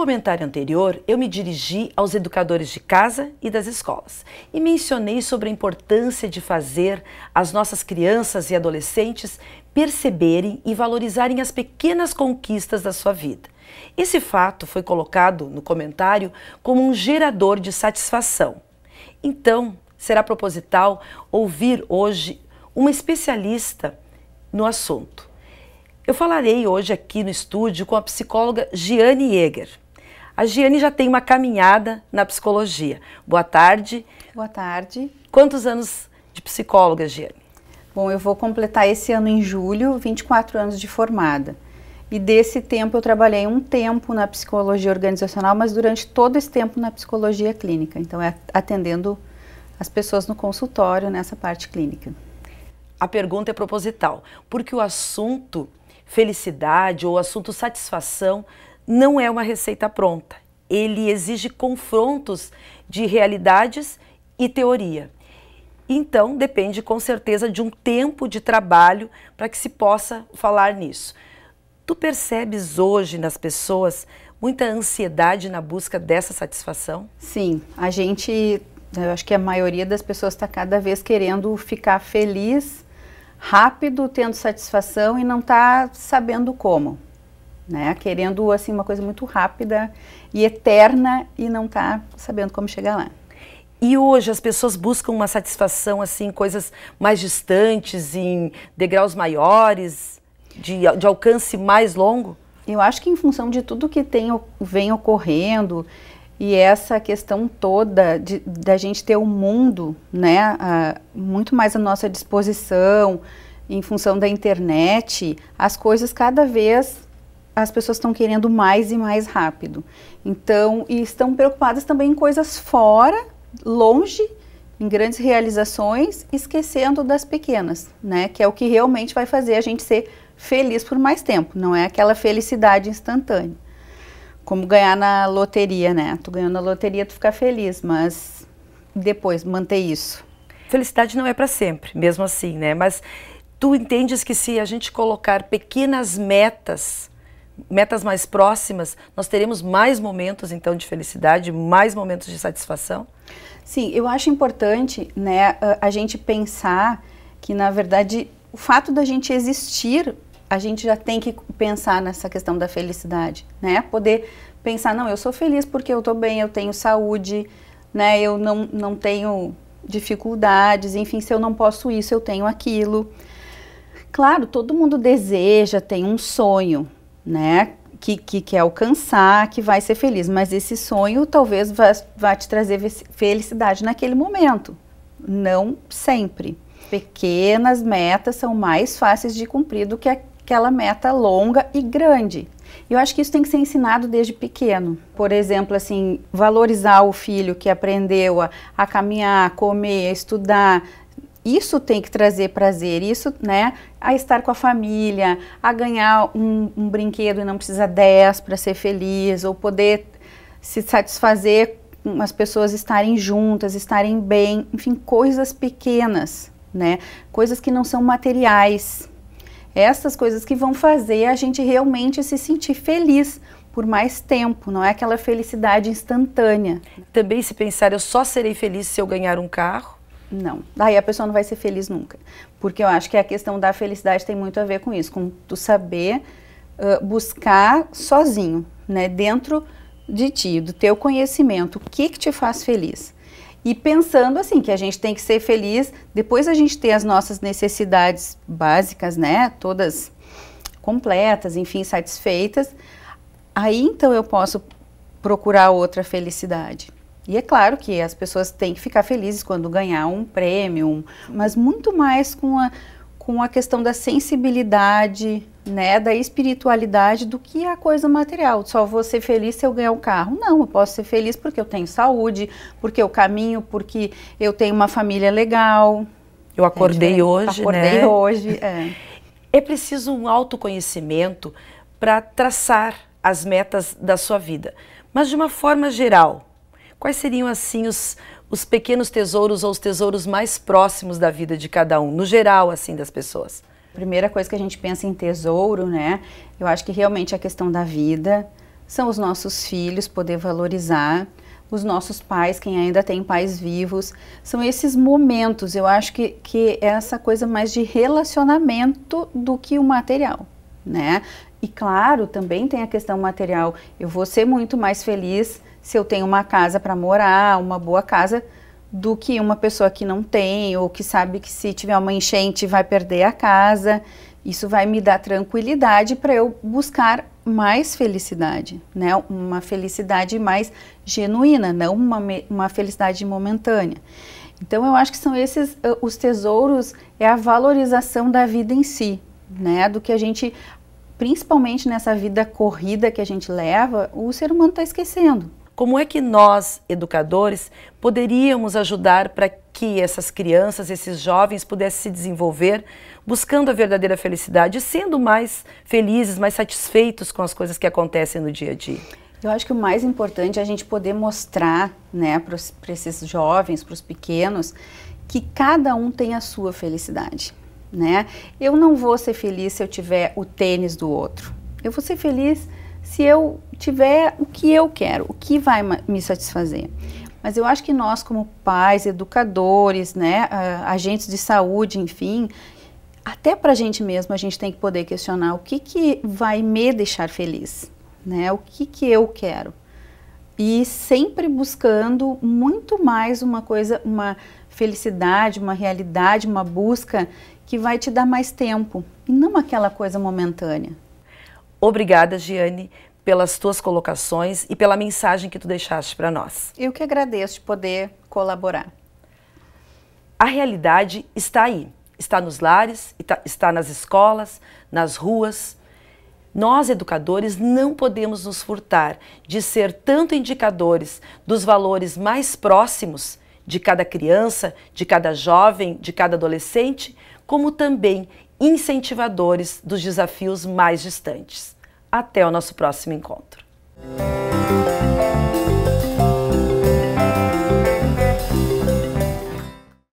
comentário anterior, eu me dirigi aos educadores de casa e das escolas e mencionei sobre a importância de fazer as nossas crianças e adolescentes perceberem e valorizarem as pequenas conquistas da sua vida. Esse fato foi colocado no comentário como um gerador de satisfação. Então, será proposital ouvir hoje uma especialista no assunto. Eu falarei hoje aqui no estúdio com a psicóloga Giane Jäger. A Giane já tem uma caminhada na psicologia. Boa tarde. Boa tarde. Quantos anos de psicóloga, Giane? Bom, eu vou completar esse ano em julho, 24 anos de formada. E desse tempo eu trabalhei um tempo na psicologia organizacional, mas durante todo esse tempo na psicologia clínica. Então é atendendo as pessoas no consultório nessa parte clínica. A pergunta é proposital, porque o assunto felicidade ou o assunto satisfação não é uma receita pronta. Ele exige confrontos de realidades e teoria. Então, depende com certeza de um tempo de trabalho para que se possa falar nisso. Tu percebes hoje nas pessoas muita ansiedade na busca dessa satisfação? Sim, a gente, eu acho que a maioria das pessoas está cada vez querendo ficar feliz rápido, tendo satisfação e não está sabendo como né? Querendo assim uma coisa muito rápida e eterna e não tá sabendo como chegar lá. E hoje as pessoas buscam uma satisfação assim, em coisas mais distantes, em degraus maiores, de, de alcance mais longo? Eu acho que em função de tudo que tem, vem ocorrendo e essa questão toda de, da gente ter o um mundo, né, muito mais à nossa disposição, em função da internet, as coisas cada vez as pessoas estão querendo mais e mais rápido. Então, e estão preocupadas também em coisas fora, longe, em grandes realizações, esquecendo das pequenas, né? Que é o que realmente vai fazer a gente ser feliz por mais tempo, não é aquela felicidade instantânea. Como ganhar na loteria, né? Tu ganhando na loteria, tu fica feliz, mas depois manter isso. Felicidade não é para sempre, mesmo assim, né? Mas tu entendes que se a gente colocar pequenas metas, metas mais próximas, nós teremos mais momentos então de felicidade, mais momentos de satisfação? Sim, eu acho importante, né, a gente pensar que na verdade o fato da gente existir, a gente já tem que pensar nessa questão da felicidade, né? Poder pensar, não, eu sou feliz porque eu estou bem, eu tenho saúde, né? Eu não, não tenho dificuldades, enfim, se eu não posso isso, eu tenho aquilo. Claro, todo mundo deseja, tem um sonho, né? Que, que quer alcançar, que vai ser feliz, mas esse sonho talvez vá, vá te trazer felicidade naquele momento, não sempre. Pequenas metas são mais fáceis de cumprir do que aquela meta longa e grande. Eu acho que isso tem que ser ensinado desde pequeno. Por exemplo, assim, valorizar o filho que aprendeu a, a caminhar, comer, estudar, isso tem que trazer prazer, isso, né? A estar com a família, a ganhar um, um brinquedo e não precisa 10 para ser feliz, ou poder se satisfazer com as pessoas estarem juntas, estarem bem, enfim, coisas pequenas, né? Coisas que não são materiais. Essas coisas que vão fazer a gente realmente se sentir feliz por mais tempo, não é aquela felicidade instantânea. Também se pensar, eu só serei feliz se eu ganhar um carro, não. Daí a pessoa não vai ser feliz nunca. Porque eu acho que a questão da felicidade tem muito a ver com isso, com tu saber uh, buscar sozinho, né, dentro de ti, do teu conhecimento, o que que te faz feliz. E pensando assim, que a gente tem que ser feliz, depois a gente tem as nossas necessidades básicas, né, todas completas, enfim, satisfeitas, aí então eu posso procurar outra felicidade. E é claro que as pessoas têm que ficar felizes quando ganhar um prêmio, mas muito mais com a, com a questão da sensibilidade, né, da espiritualidade do que a coisa material. Só vou ser feliz se eu ganhar um carro. Não, eu posso ser feliz porque eu tenho saúde, porque eu caminho, porque eu tenho uma família legal. Eu acordei é, hoje, acordei né? hoje, é. É preciso um autoconhecimento para traçar as metas da sua vida. Mas de uma forma geral, Quais seriam, assim, os, os pequenos tesouros ou os tesouros mais próximos da vida de cada um, no geral, assim, das pessoas? A primeira coisa que a gente pensa em tesouro, né? Eu acho que realmente é a questão da vida, são os nossos filhos, poder valorizar, os nossos pais, quem ainda tem pais vivos. São esses momentos, eu acho que, que é essa coisa mais de relacionamento do que o material, né? E claro, também tem a questão material. Eu vou ser muito mais feliz se eu tenho uma casa para morar, uma boa casa, do que uma pessoa que não tem ou que sabe que se tiver uma enchente vai perder a casa. Isso vai me dar tranquilidade para eu buscar mais felicidade, né? Uma felicidade mais genuína, não uma, uma felicidade momentânea. Então eu acho que são esses os tesouros é a valorização da vida em si, né? Do que a gente principalmente nessa vida corrida que a gente leva, o ser humano está esquecendo. Como é que nós, educadores, poderíamos ajudar para que essas crianças, esses jovens pudessem se desenvolver buscando a verdadeira felicidade sendo mais felizes, mais satisfeitos com as coisas que acontecem no dia a dia? Eu acho que o mais importante é a gente poder mostrar né, para esses jovens, para os pequenos, que cada um tem a sua felicidade né? Eu não vou ser feliz se eu tiver o tênis do outro. Eu vou ser feliz se eu tiver o que eu quero, o que vai me satisfazer. Mas eu acho que nós, como pais, educadores, né, ah, agentes de saúde, enfim, até para a gente mesmo, a gente tem que poder questionar o que, que vai me deixar feliz, né? O que, que eu quero. E sempre buscando muito mais uma coisa, uma felicidade, uma realidade, uma busca que vai te dar mais tempo e não aquela coisa momentânea. Obrigada, Giane, pelas tuas colocações e pela mensagem que tu deixaste para nós. Eu que agradeço de poder colaborar. A realidade está aí, está nos lares, tá, está nas escolas, nas ruas. Nós, educadores, não podemos nos furtar de ser tanto indicadores dos valores mais próximos de cada criança, de cada jovem, de cada adolescente, como também incentivadores dos desafios mais distantes. Até o nosso próximo encontro.